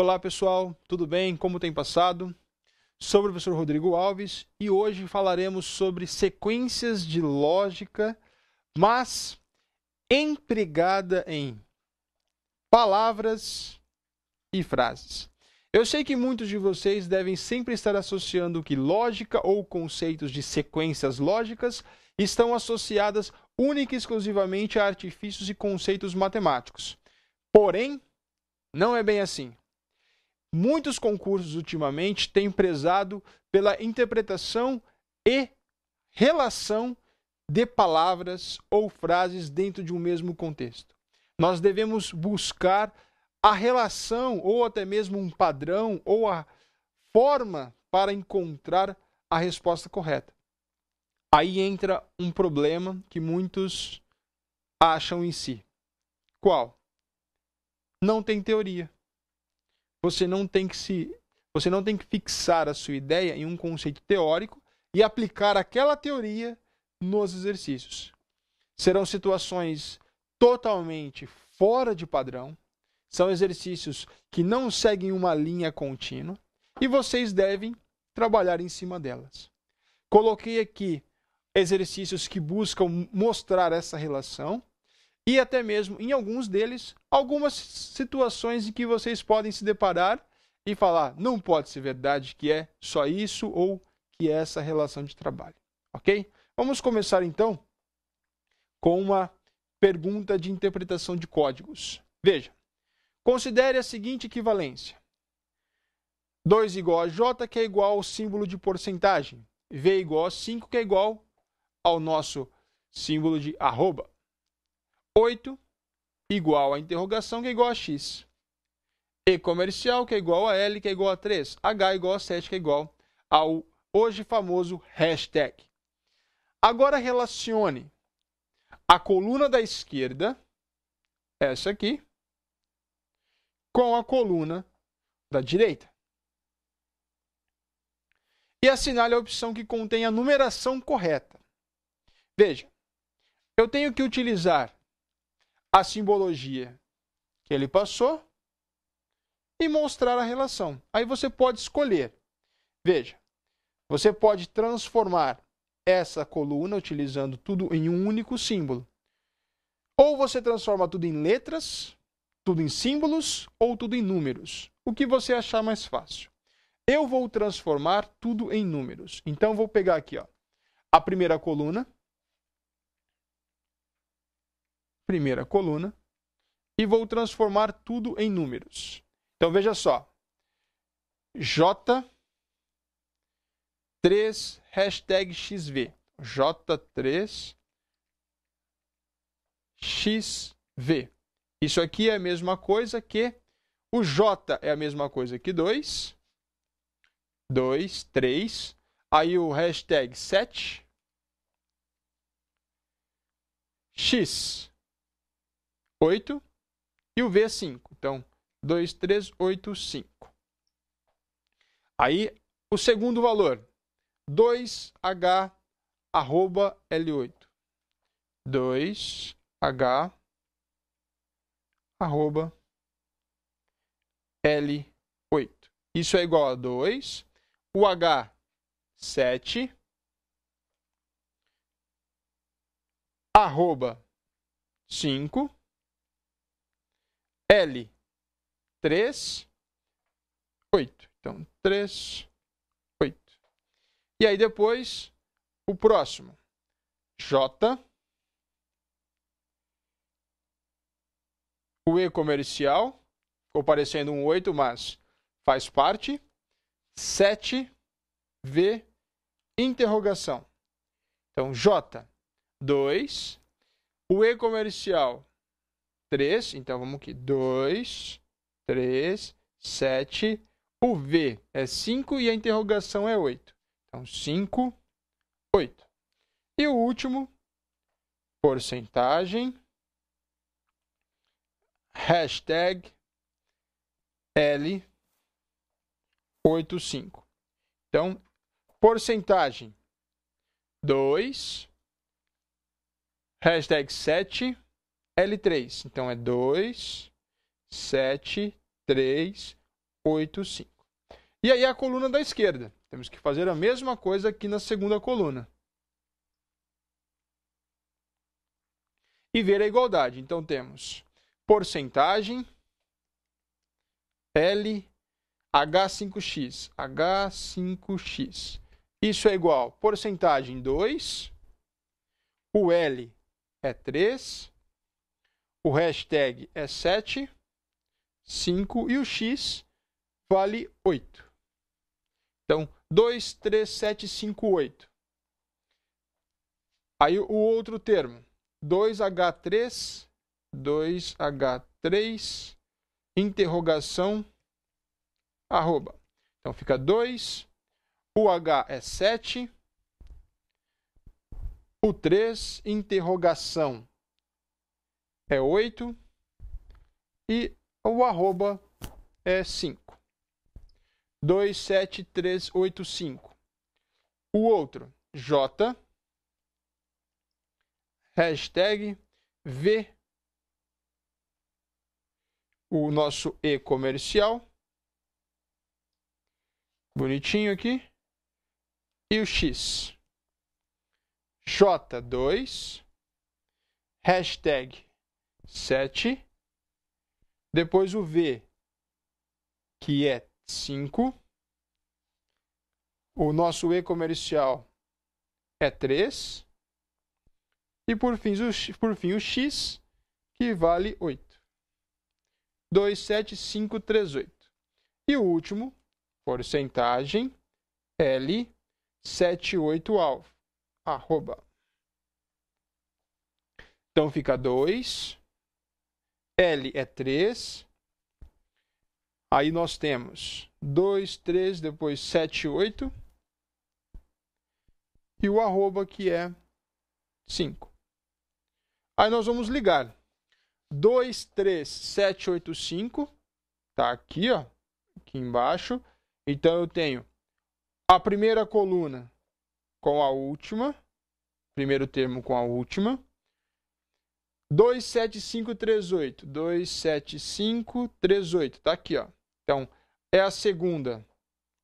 Olá pessoal, tudo bem? Como tem passado? Sou o professor Rodrigo Alves e hoje falaremos sobre sequências de lógica, mas empregada em palavras e frases. Eu sei que muitos de vocês devem sempre estar associando que lógica ou conceitos de sequências lógicas estão associadas única e exclusivamente a artifícios e conceitos matemáticos. Porém, não é bem assim. Muitos concursos ultimamente têm prezado pela interpretação e relação de palavras ou frases dentro de um mesmo contexto. Nós devemos buscar a relação ou até mesmo um padrão ou a forma para encontrar a resposta correta. Aí entra um problema que muitos acham em si. Qual? Não tem teoria. Você não tem que se você não tem que fixar a sua ideia em um conceito teórico e aplicar aquela teoria nos exercícios. Serão situações totalmente fora de padrão, são exercícios que não seguem uma linha contínua e vocês devem trabalhar em cima delas. Coloquei aqui exercícios que buscam mostrar essa relação e até mesmo em alguns deles, algumas situações em que vocês podem se deparar e falar: não pode ser verdade que é só isso ou que é essa relação de trabalho. Ok? Vamos começar então com uma pergunta de interpretação de códigos. Veja, considere a seguinte equivalência: 2 igual a j, que é igual ao símbolo de porcentagem, v igual a 5, que é igual ao nosso símbolo de arroba. 8 igual a interrogação, que é igual a x. E comercial, que é igual a L, que é igual a 3. H é igual a 7, que é igual ao hoje famoso hashtag. Agora relacione a coluna da esquerda, essa aqui, com a coluna da direita. E assinale a opção que contém a numeração correta. Veja, eu tenho que utilizar a simbologia que ele passou e mostrar a relação. Aí você pode escolher. Veja, você pode transformar essa coluna utilizando tudo em um único símbolo. Ou você transforma tudo em letras, tudo em símbolos ou tudo em números. O que você achar mais fácil. Eu vou transformar tudo em números. Então vou pegar aqui, ó, a primeira coluna, primeira coluna e vou transformar tudo em números. Então veja só. J 3 hashtag XV. J3 XV. Isso aqui é a mesma coisa que o J é a mesma coisa que 2. 2, 3. Aí o hashtag 7. X 8 e o V5. É então, 2, 3, 8, 5. Aí, o segundo valor, 2H arroba L8. 2H arroba L8. Isso é igual a 2. O H, 7. Arroba 5. L, 3, 8. Então, 3, 8. E aí depois, o próximo. J, o E comercial, ficou parecendo um 8, mas faz parte. 7, V, interrogação. Então, J, 2, o E comercial, 3, então vamos aqui, 2, 3, 7. O V é 5 e a interrogação é 8. Então, 5, 8. E o último, porcentagem, hashtag L85. Então, porcentagem 2, hashtag 7, L3. Então é 2, 7, 3, 8, 5. E aí a coluna da esquerda. Temos que fazer a mesma coisa aqui na segunda coluna. E ver a igualdade. Então temos porcentagem L H5x, H5x. Isso é igual porcentagem 2, o L é 3 o hashtag é 7, 5 e o x vale 8. Então, 2, 3, 7, 5, 8. Aí o outro termo, 2H3, 2H3, interrogação, arroba. Então fica 2, o H é 7, o 3, interrogação, é 8 e o arroba é 5. cinco O outro, J, hashtag V, o nosso E comercial, bonitinho aqui, e o X. J2, hashtag sete. Depois o V, que é cinco. O nosso E comercial é três. E por fim, o, X, que vale oito. dois sete cinco três oito E o último, porcentagem, L, sete oito alvo, arroba. Então fica dois L é 3. Aí nós temos 2, 3, depois 7, 8. E o arroba que é 5. Aí nós vamos ligar. 2, 3, 7, 8, 5. Está aqui, ó. Aqui embaixo. Então eu tenho a primeira coluna com a última. Primeiro termo com a última. 27538. 27538. Está aqui, ó. Então, é a segunda,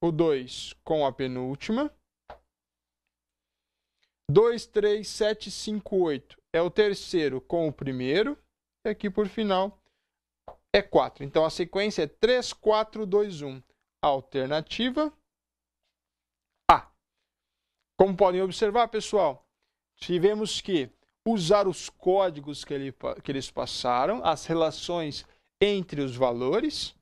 o 2 com a penúltima. 23758 é o terceiro com o primeiro. E aqui por final é 4. Então a sequência é 3, Alternativa A. Como podem observar, pessoal, tivemos que usar os códigos que, ele, que eles passaram, as relações entre os valores,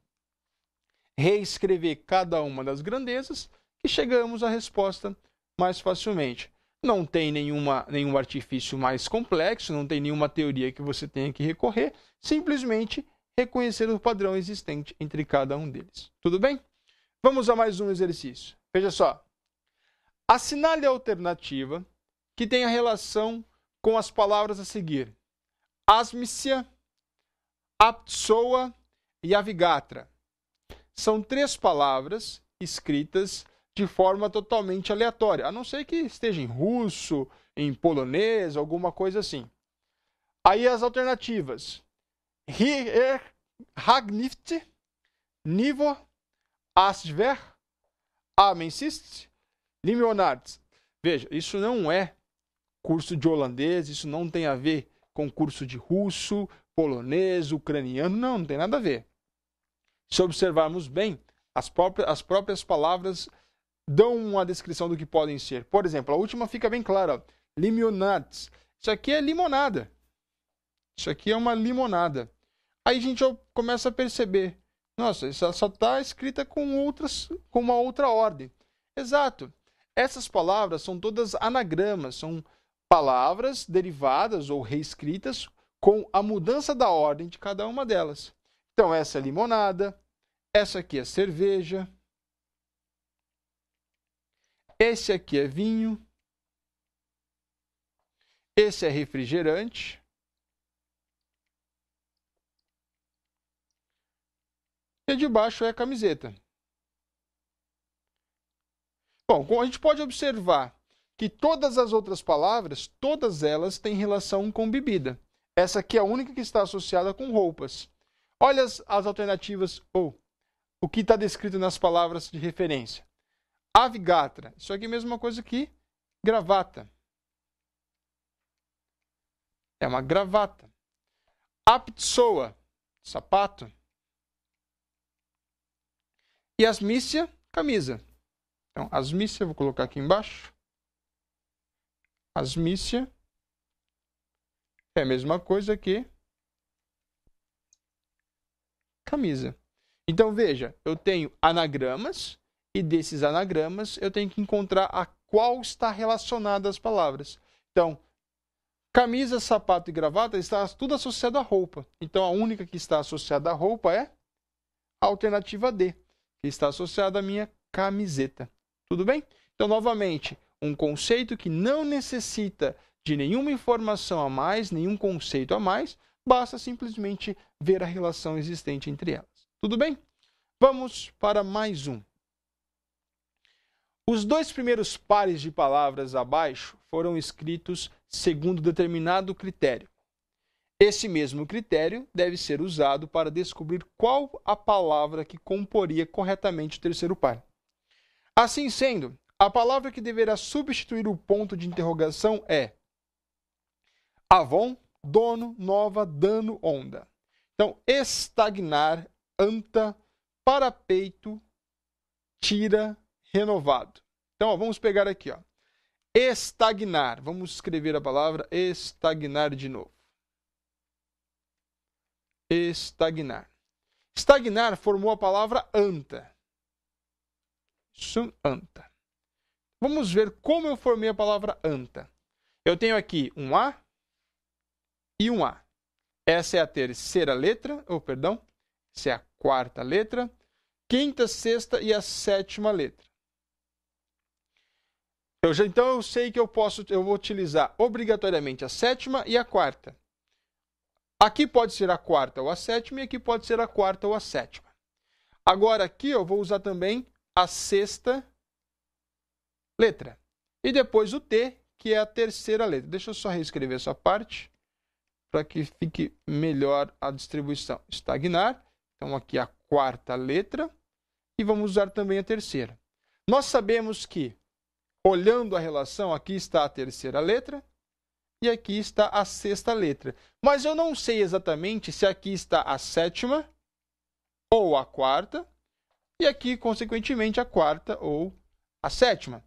reescrever cada uma das grandezas e chegamos à resposta mais facilmente. Não tem nenhuma, nenhum artifício mais complexo, não tem nenhuma teoria que você tenha que recorrer, simplesmente reconhecer o padrão existente entre cada um deles. Tudo bem? Vamos a mais um exercício. Veja só. Assinale a alternativa que tem a relação com as palavras a seguir: Asmícia, Aptsoa e Avigatra. São três palavras escritas de forma totalmente aleatória, a não ser que esteja em russo, em polonês, alguma coisa assim. Aí as alternativas: Ragnift, Nivo, Asver, Amensist, Limionards. Veja, isso não é curso de holandês, isso não tem a ver com curso de russo, polonês, ucraniano, não, não tem nada a ver. Se observarmos bem, as próprias, as próprias palavras dão uma descrição do que podem ser. Por exemplo, a última fica bem clara, limonades. Isso aqui é limonada. Isso aqui é uma limonada. Aí a gente começa a perceber, nossa, isso só está escrita com outras, com uma outra ordem. Exato. Essas palavras são todas anagramas, são palavras derivadas ou reescritas com a mudança da ordem de cada uma delas. Então, essa é limonada, essa aqui é cerveja, esse aqui é vinho, esse é refrigerante. E de baixo é a camiseta. Bom, a gente pode observar que todas as outras palavras, todas elas têm relação com bebida. Essa aqui é a única que está associada com roupas. Olha as, as alternativas ou oh, o que está descrito nas palavras de referência. Avigatra, isso aqui é a mesma coisa que gravata. É uma gravata. Aptsoa, sapato. E asmícia, camisa. Então, asmícia, vou colocar aqui embaixo. Asmícia é a mesma coisa que camisa. Então veja, eu tenho anagramas e desses anagramas eu tenho que encontrar a qual está relacionada as palavras. Então, camisa, sapato e gravata está tudo associado à roupa. Então a única que está associada à roupa é a alternativa D, que está associada à minha camiseta. Tudo bem? Então novamente, um conceito que não necessita de nenhuma informação a mais, nenhum conceito a mais, basta simplesmente ver a relação existente entre elas. Tudo bem? Vamos para mais um. Os dois primeiros pares de palavras abaixo foram escritos segundo determinado critério. Esse mesmo critério deve ser usado para descobrir qual a palavra que comporia corretamente o terceiro par. Assim sendo, a palavra que deverá substituir o ponto de interrogação é Avon, dono, nova, dano, onda. Então, estagnar, anta, parapeito, tira, renovado. Então, ó, vamos pegar aqui, ó. Estagnar. Vamos escrever a palavra estagnar de novo. Estagnar. Estagnar formou a palavra anta. Isso, anta. Vamos ver como eu formei a palavra anta. Eu tenho aqui um A e um A. Essa é a terceira letra, ou oh, perdão, essa é a quarta letra, quinta, sexta e a sétima letra. Eu já, então eu sei que eu posso, eu vou utilizar obrigatoriamente a sétima e a quarta. Aqui pode ser a quarta ou a sétima e aqui pode ser a quarta ou a sétima. Agora aqui eu vou usar também a sexta letra. E depois o T, que é a terceira letra. Deixa eu só reescrever essa parte para que fique melhor a distribuição. Estagnar. Então, aqui a quarta letra. E vamos usar também a terceira. Nós sabemos que, olhando a relação, aqui está a terceira letra e aqui está a sexta letra. Mas eu não sei exatamente se aqui está a sétima ou a quarta, e aqui, consequentemente, a quarta ou a sétima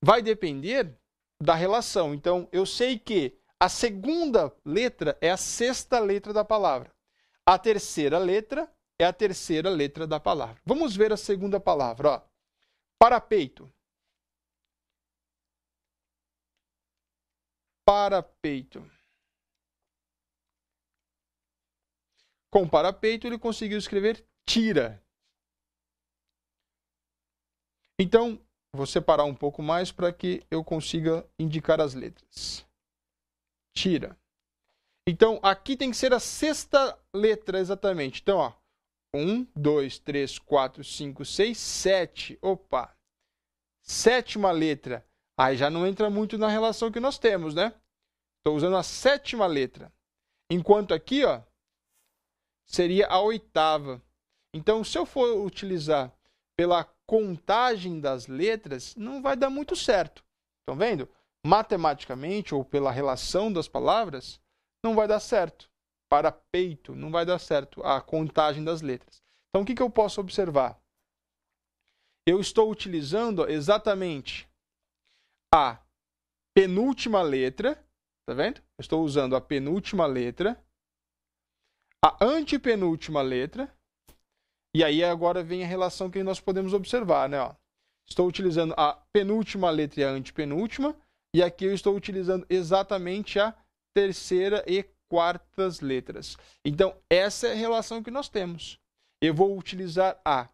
vai depender da relação. Então, eu sei que a segunda letra é a sexta letra da palavra. A terceira letra é a terceira letra da palavra. Vamos ver a segunda palavra. Ó. Parapeito. Parapeito. Com parapeito, ele conseguiu escrever tira. Então, Vou separar um pouco mais para que eu consiga indicar as letras. Tira. Então, aqui tem que ser a sexta letra exatamente. Então, ó. 1, 2, 3, 4, 5, 6, 7. Opa! Sétima letra. Aí já não entra muito na relação que nós temos, né? Estou usando a sétima letra. Enquanto aqui, ó, seria a oitava. Então, se eu for utilizar pela contagem das letras não vai dar muito certo. Estão vendo? Matematicamente ou pela relação das palavras, não vai dar certo. Para peito, não vai dar certo a contagem das letras. Então, o que, que eu posso observar? Eu estou utilizando exatamente a penúltima letra, tá vendo? Eu estou usando a penúltima letra, a antepenúltima letra e aí agora vem a relação que nós podemos observar, né? Ó, estou utilizando a penúltima letra e a antepenúltima, e aqui eu estou utilizando exatamente a terceira e quartas letras. Então, essa é a relação que nós temos. Eu vou utilizar a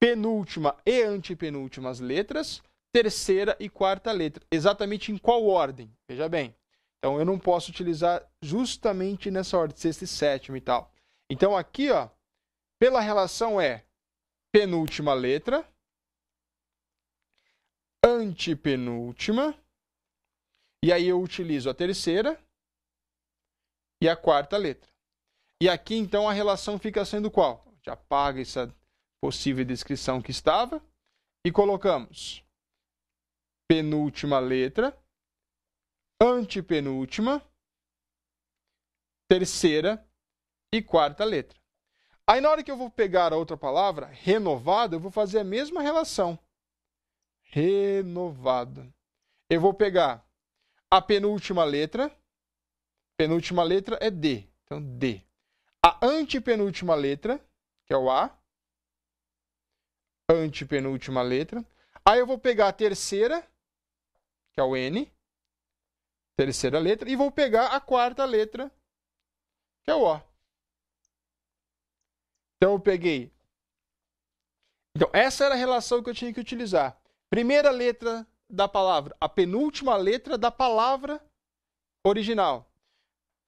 penúltima e antepenúltimas letras, terceira e quarta letra. Exatamente em qual ordem? Veja bem. Então, eu não posso utilizar justamente nessa ordem, sexta e sétima e tal. Então, aqui, ó, pela relação é penúltima letra, antepenúltima, e aí eu utilizo a terceira e a quarta letra. E aqui então a relação fica sendo qual? A gente apaga essa possível descrição que estava e colocamos penúltima letra, antepenúltima, terceira e quarta letra. Aí na hora que eu vou pegar a outra palavra, renovado, eu vou fazer a mesma relação. Renovado. Eu vou pegar a penúltima letra. Penúltima letra é D. Então, D. A antepenúltima letra, que é o A. Antepenúltima letra. Aí eu vou pegar a terceira, que é o N. Terceira letra. E vou pegar a quarta letra, que é o O. Então eu peguei. Então, essa era a relação que eu tinha que utilizar. Primeira letra da palavra, a penúltima letra da palavra original.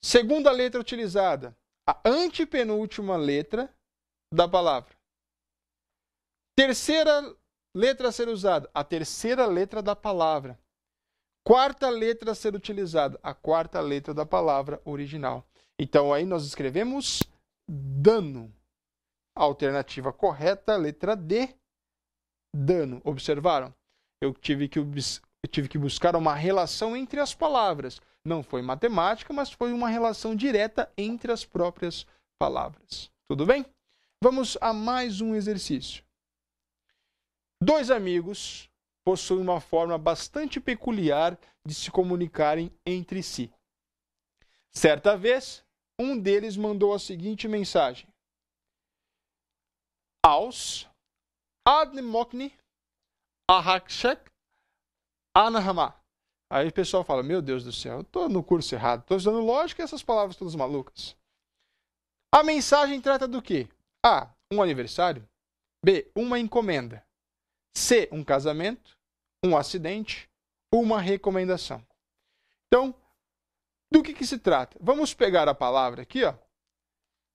Segunda letra utilizada, a antepenúltima letra da palavra. Terceira letra a ser usada, a terceira letra da palavra. Quarta letra a ser utilizada, a quarta letra da palavra original. Então aí nós escrevemos dano. A alternativa correta, letra D, dano. Observaram? Eu tive que, eu tive que buscar uma relação entre as palavras. Não foi matemática, mas foi uma relação direta entre as próprias palavras. Tudo bem? Vamos a mais um exercício. Dois amigos possuem uma forma bastante peculiar de se comunicarem entre si. Certa vez, um deles mandou a seguinte mensagem: aus Adlimokni Ahakshek Anahama. Aí o pessoal fala: Meu Deus do céu, eu estou no curso errado, estou usando lógica essas palavras todas malucas. A mensagem trata do quê? A. Um aniversário. B. Uma encomenda. C. Um casamento. Um acidente. Uma recomendação. Então, do que, que se trata? Vamos pegar a palavra aqui ó,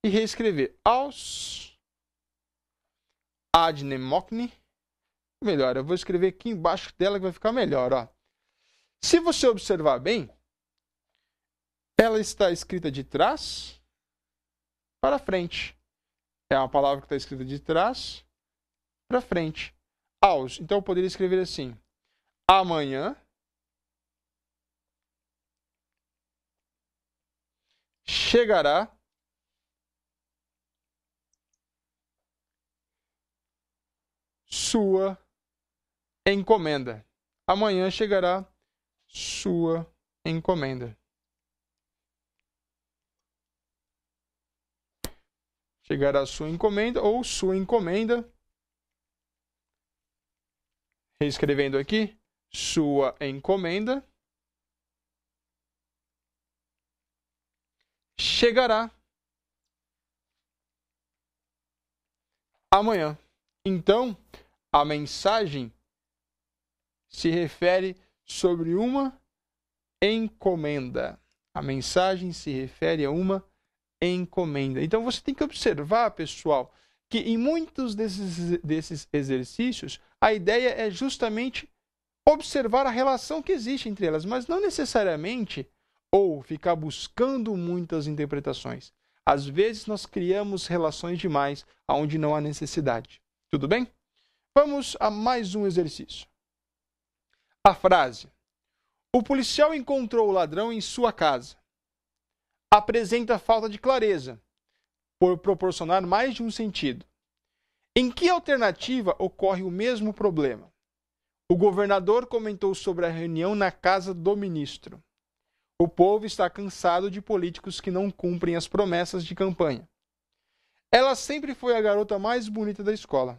e reescrever. Aos Adnemocne. Melhor, eu vou escrever aqui embaixo dela que vai ficar melhor, ó. Se você observar bem, ela está escrita de trás para frente. É uma palavra que está escrita de trás para frente. Aos. Então eu poderia escrever assim: amanhã chegará sua encomenda. Amanhã chegará sua encomenda. Chegará sua encomenda ou sua encomenda. Reescrevendo aqui, sua encomenda. Chegará amanhã. Então, a mensagem se refere sobre uma encomenda. A mensagem se refere a uma encomenda. Então você tem que observar, pessoal, que em muitos desses, desses exercícios a ideia é justamente observar a relação que existe entre elas, mas não necessariamente ou ficar buscando muitas interpretações. Às vezes nós criamos relações demais onde não há necessidade. Tudo bem? Vamos a mais um exercício. A frase: O policial encontrou o ladrão em sua casa. Apresenta falta de clareza, por proporcionar mais de um sentido. Em que alternativa ocorre o mesmo problema? O governador comentou sobre a reunião na casa do ministro. O povo está cansado de políticos que não cumprem as promessas de campanha. Ela sempre foi a garota mais bonita da escola.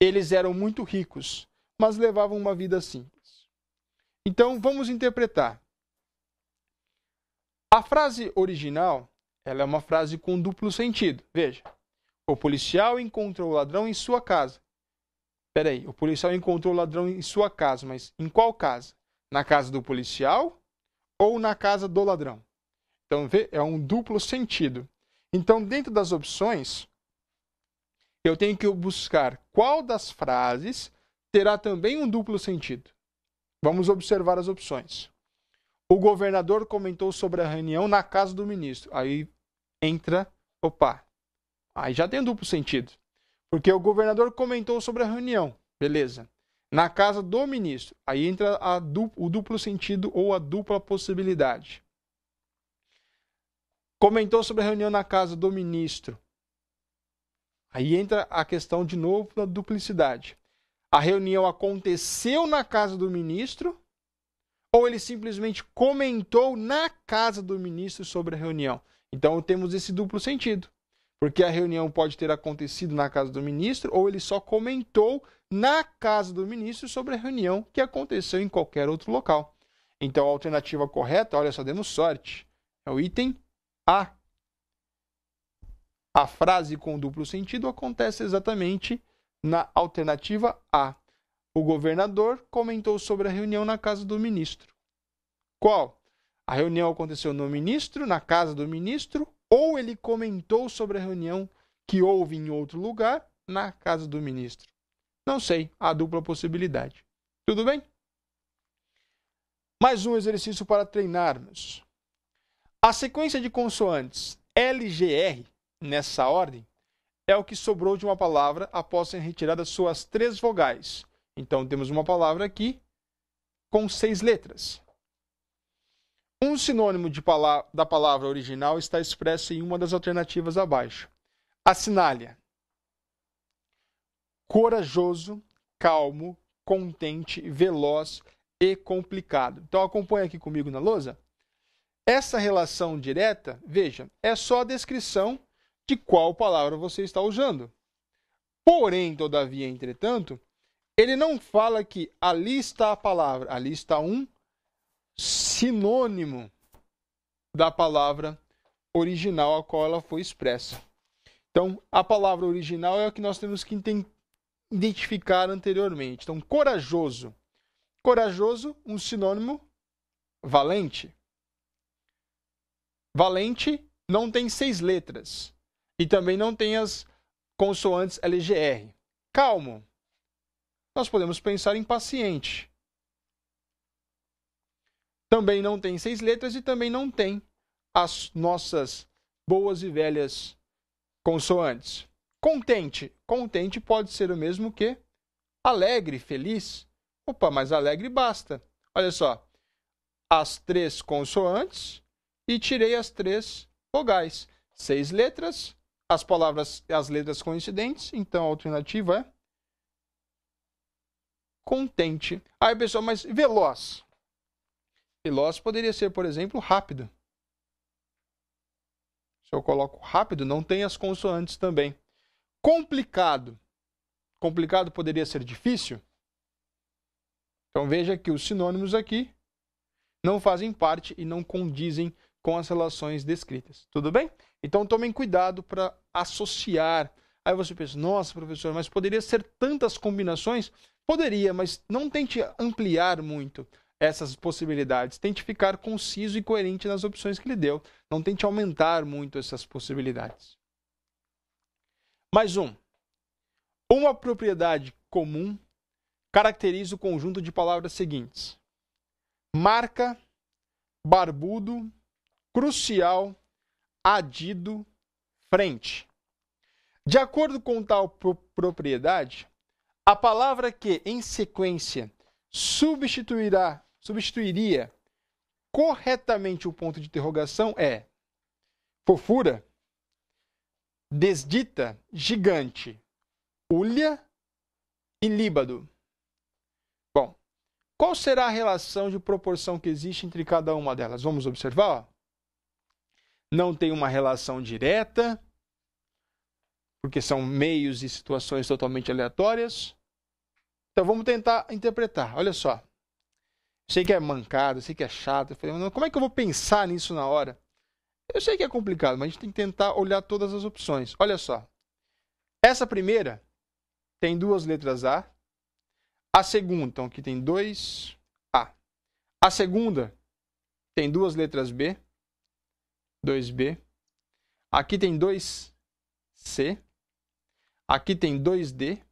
Eles eram muito ricos, mas levavam uma vida simples. Então vamos interpretar. A frase original, ela é uma frase com duplo sentido. Veja. O policial encontrou o ladrão em sua casa. Peraí, o policial encontrou o ladrão em sua casa, mas em qual casa? Na casa do policial ou na casa do ladrão? Então, vê, é um duplo sentido. Então, dentro das opções, eu tenho que buscar qual das frases terá também um duplo sentido. Vamos observar as opções. O governador comentou sobre a reunião na casa do ministro. Aí entra, opa, aí já tem um duplo sentido. Porque o governador comentou sobre a reunião, beleza. Na casa do ministro, aí entra o duplo sentido ou a dupla possibilidade. Comentou sobre a reunião na casa do ministro. Aí entra a questão de novo da duplicidade. A reunião aconteceu na casa do ministro ou ele simplesmente comentou na casa do ministro sobre a reunião? Então temos esse duplo sentido. Porque a reunião pode ter acontecido na casa do ministro ou ele só comentou na casa do ministro sobre a reunião que aconteceu em qualquer outro local. Então a alternativa correta, olha só, demos sorte. É o item A, a frase com duplo sentido acontece exatamente na alternativa A. O governador comentou sobre a reunião na casa do ministro. Qual? A reunião aconteceu no ministro, na casa do ministro, ou ele comentou sobre a reunião que houve em outro lugar, na casa do ministro? Não sei, há dupla possibilidade. Tudo bem? Mais um exercício para treinarmos. A sequência de consoantes LGR nessa ordem, é o que sobrou de uma palavra após ser retirada suas três vogais. Então temos uma palavra aqui com seis letras. Um sinônimo pala da palavra original está expresso em uma das alternativas abaixo. Assinalha. Corajoso, calmo, contente, veloz e complicado. Então acompanha aqui comigo na lousa. Essa relação direta, veja, é só a descrição de qual palavra você está usando. Porém, todavia, entretanto, ele não fala que ali está a palavra, ali está um sinônimo da palavra original a qual ela foi expressa. Então, a palavra original é a que nós temos que identificar anteriormente. Então, corajoso. Corajoso, um sinônimo valente. Valente não tem seis letras. E também não tem as consoantes LGR. Calmo. Nós podemos pensar em paciente. Também não tem seis letras e também não tem as nossas boas e velhas consoantes. Contente. Contente pode ser o mesmo que alegre, feliz. Opa, mas alegre basta. Olha só. As três consoantes e tirei as três vogais. Seis letras, as palavras e as letras coincidentes, então a alternativa é contente. Aí, pessoal, mas veloz. Veloz poderia ser, por exemplo, rápido. Se eu coloco rápido, não tem as consoantes também. Complicado. Complicado poderia ser difícil? Então veja que os sinônimos aqui não fazem parte e não condizem com as relações descritas. Tudo bem? Então tomem cuidado para associar. Aí você pensa, nossa, professor, mas poderia ser tantas combinações? Poderia, mas não tente ampliar muito essas possibilidades. Tente ficar conciso e coerente nas opções que lhe deu. Não tente aumentar muito essas possibilidades. Mais um. Uma propriedade comum caracteriza o conjunto de palavras seguintes: marca, barbudo, crucial, adido, frente. De acordo com tal propriedade, a palavra que, em sequência, substituirá, substituiria corretamente o ponto de interrogação é fofura, desdita, gigante, ulha e líbado. Bom, qual será a relação de proporção que existe entre cada uma delas? Vamos observar? Ó não tem uma relação direta, porque são meios e situações totalmente aleatórias. Então vamos tentar interpretar. Olha só. Sei que é mancado, sei que é chato. Eu falei, como é que eu vou pensar nisso na hora? Eu sei que é complicado, mas a gente tem que tentar olhar todas as opções. Olha só. Essa primeira tem duas letras A. A segunda, então aqui tem dois A. A segunda tem duas letras B. 2B. Aqui tem 2C. Aqui tem 2D.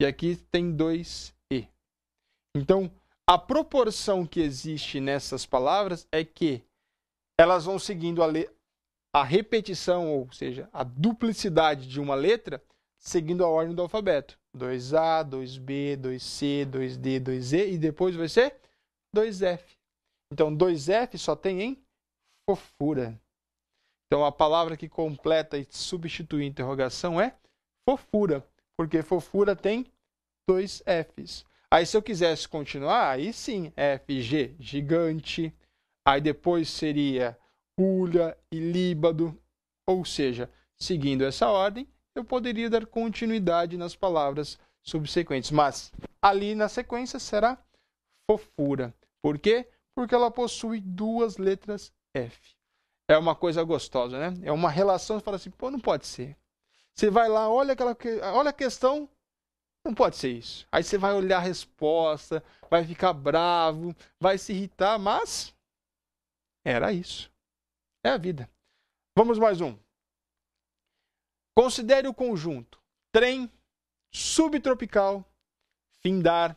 E aqui tem 2E. Então, a proporção que existe nessas palavras é que elas vão seguindo a, a repetição, ou seja, a duplicidade de uma letra, seguindo a ordem do alfabeto. 2A, 2B, 2C, 2D, 2E e depois vai ser 2F. Então, 2F só tem em fofura. Então a palavra que completa e substitui a interrogação é fofura, porque fofura tem dois Fs. Aí se eu quisesse continuar, aí sim, FG, gigante. Aí depois seria Ulha e Líbado. Ou seja, seguindo essa ordem, eu poderia dar continuidade nas palavras subsequentes. Mas ali na sequência será fofura. Por quê? Porque ela possui duas letras F. É uma coisa gostosa, né? É uma relação, você fala assim, pô, não pode ser. Você vai lá, olha aquela olha a questão, não pode ser isso. Aí você vai olhar a resposta, vai ficar bravo, vai se irritar, mas era isso. É a vida. Vamos mais um. Considere o conjunto: trem, subtropical, findar,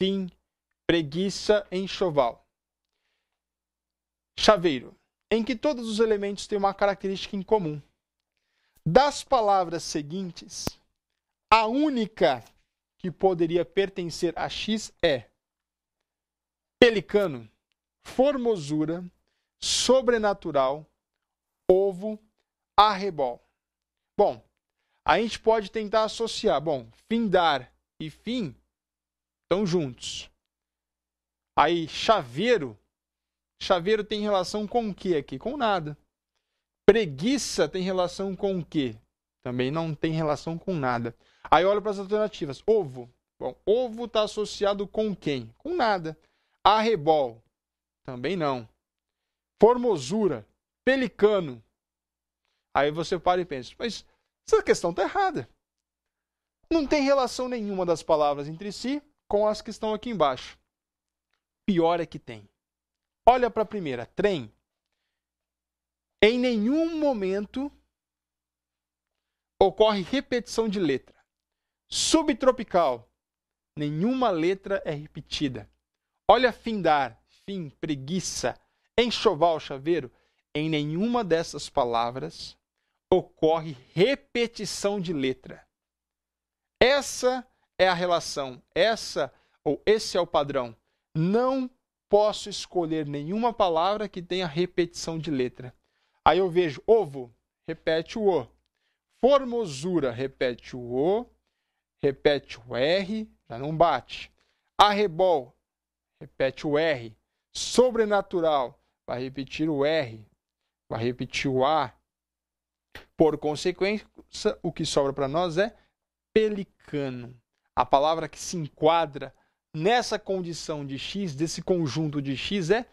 fim, preguiça, enxoval. Chaveiro, em que todos os elementos têm uma característica em comum. Das palavras seguintes, a única que poderia pertencer a X é pelicano, formosura, sobrenatural, ovo, arrebol. Bom, a gente pode tentar associar. Bom, findar e fim estão juntos. Aí, chaveiro Chaveiro tem relação com o que aqui? Com nada. Preguiça tem relação com o que? Também não tem relação com nada. Aí olha para as alternativas. Ovo. Bom, ovo está associado com quem? Com nada. Arrebol. Também não. Formosura. Pelicano. Aí você para e pensa, mas essa questão está errada. Não tem relação nenhuma das palavras entre si com as que estão aqui embaixo. Pior é que tem. Olha para a primeira, trem. Em nenhum momento ocorre repetição de letra. Subtropical. Nenhuma letra é repetida. Olha findar, fim, preguiça, enxoval, chaveiro. Em nenhuma dessas palavras ocorre repetição de letra. Essa é a relação, essa ou esse é o padrão. Não posso escolher nenhuma palavra que tenha repetição de letra. Aí eu vejo ovo, repete o O. Formosura, repete o O. Repete o R, já não bate. Arrebol, repete o R. Sobrenatural, vai repetir o R. Vai repetir o A. Por consequência, o que sobra para nós é pelicano. A palavra que se enquadra nessa condição de X, desse conjunto de X, é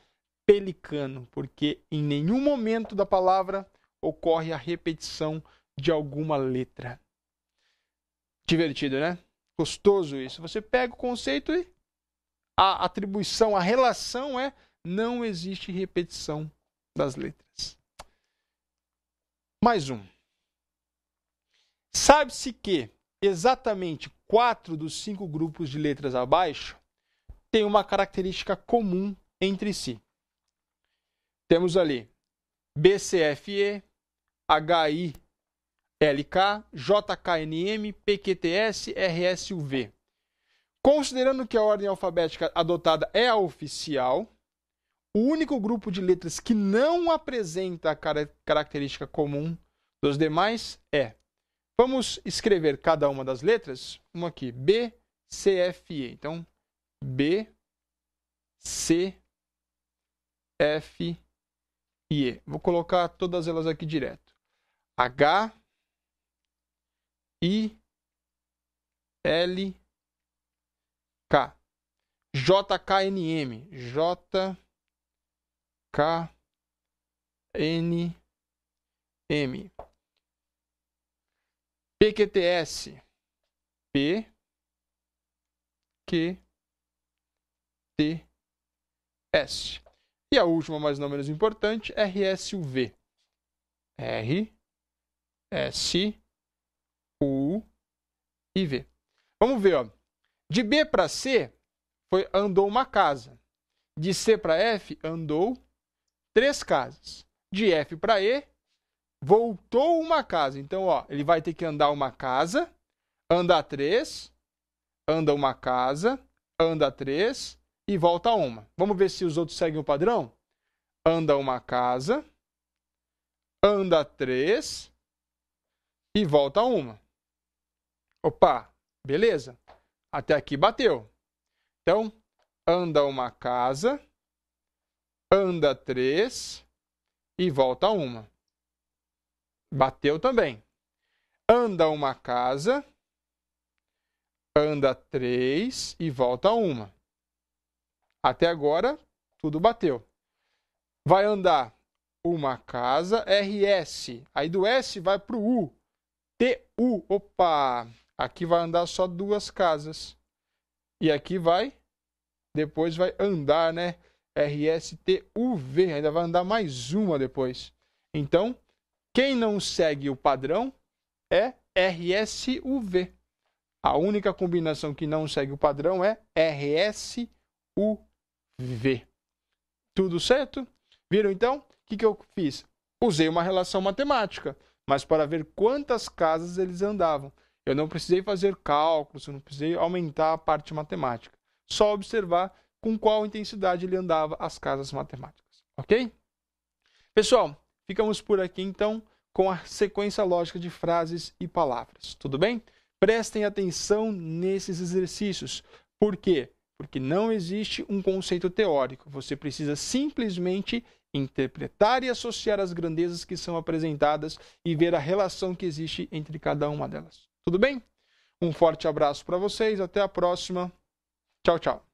pelicano, porque em nenhum momento da palavra ocorre a repetição de alguma letra. Divertido, né? Gostoso isso. Você pega o conceito e a atribuição, a relação é não existe repetição das letras. Mais um. Sabe-se que exatamente quatro dos cinco grupos de letras abaixo têm uma característica comum entre si. Temos ali BCFE, HILK, JKNM, PQTS, RSUV. Considerando que a ordem alfabética adotada é a oficial, o único grupo de letras que não apresenta a característica comum dos demais é Vamos escrever cada uma das letras. Uma aqui, B, C, F, E. Então, B, C, F, E. Vou colocar todas elas aqui direto. H, I, L, K. J, K, N, M, J, K, N, M. PQTS. P. Q. T. S. E a última, mas não menos importante, RSUV. R. S. U. E V. Vamos ver, ó. De B para C, foi, andou uma casa. De C para F, andou três casas. De F para E, voltou uma casa. Então, ó, ele vai ter que andar uma casa, anda três, anda uma casa, anda três e volta uma. Vamos ver se os outros seguem o padrão? Anda uma casa, anda três e volta uma. Opa, beleza? Até aqui bateu. Então, anda uma casa, anda três e volta uma bateu também. Anda uma casa, anda três e volta uma. Até agora, tudo bateu. Vai andar uma casa, RS. Aí do S vai para o U. TU. Opa! Aqui vai andar só duas casas. E aqui vai. Depois vai andar, né? RSTUV. Ainda vai andar mais uma depois. Então, quem não segue o padrão é RSUV. A única combinação que não segue o padrão é RSUV. Tudo certo? Viram então? O que, que eu fiz? Usei uma relação matemática, mas para ver quantas casas eles andavam. Eu não precisei fazer cálculos, eu não precisei aumentar a parte matemática. Só observar com qual intensidade ele andava as casas matemáticas. Ok? Pessoal, Ficamos por aqui então com a sequência lógica de frases e palavras. Tudo bem? Prestem atenção nesses exercícios. Por quê? Porque não existe um conceito teórico. Você precisa simplesmente interpretar e associar as grandezas que são apresentadas e ver a relação que existe entre cada uma delas. Tudo bem? Um forte abraço para vocês, até a próxima. Tchau, tchau.